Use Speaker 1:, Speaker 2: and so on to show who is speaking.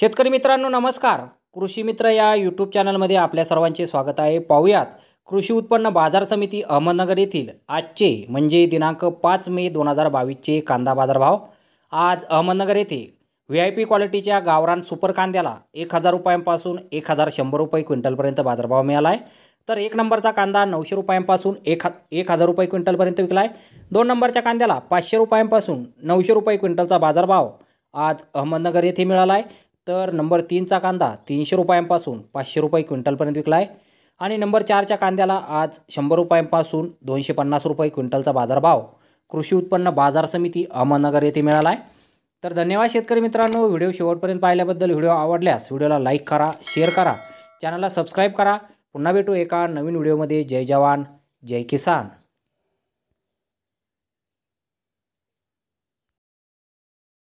Speaker 1: शेतकरी मित्रांनो नमस्कार कृषी मित्र या यूट्यूब चॅनलमध्ये आपल्या सर्वांचे स्वागत आहे पाहूयात कृषी उत्पन्न बाजार समिती अहमदनगर येथील आजचे म्हणजे दिनांक पाच मे दोन हजार बावीसचे कांदा बाजारभाव आज अहमदनगर येथे व्ही आय पी क्वालिटीच्या गावरान सुपर कांद्याला एक हजार रुपयांपासून एक हजार शंभर रुपये क्विंटलपर्यंत बाजारभाव मिळाला आहे तर एक नंबरचा कांदा नऊशे रुपयांपासून एक हा एक हजार रुपये क्विंटलपर्यंत विकला आहे दोन नंबरच्या कांद्याला पाचशे रुपयांपासून नऊशे रुपये क्विंटलचा बाजारभाव आज अहमदनगर येथे मिळाला आहे तर नंबर तीनचा कांदा तीनशे रुपयांपासून पाचशे रुपये क्विंटलपर्यंत विकला आहे आणि नंबर चारच्या कांद्याला आज शंभर रुपयांपासून दोनशे पन्नास रुपये क्विंटलचा बाजारभाव कृषी उत्पन्न बाजार समिती अहमदनगर येथे मिळाला आहे तर धन्यवाद शेतकरी मित्रांनो व्हिडिओ शेवटपर्यंत पाहिल्याबद्दल व्हिडिओ आवडल्यास व्हिडिओला लाईक करा शेअर करा चॅनलला सबस्क्राईब करा पुन्हा भेटू एका नवीन व्हिडिओमध्ये जय जवान जय किसान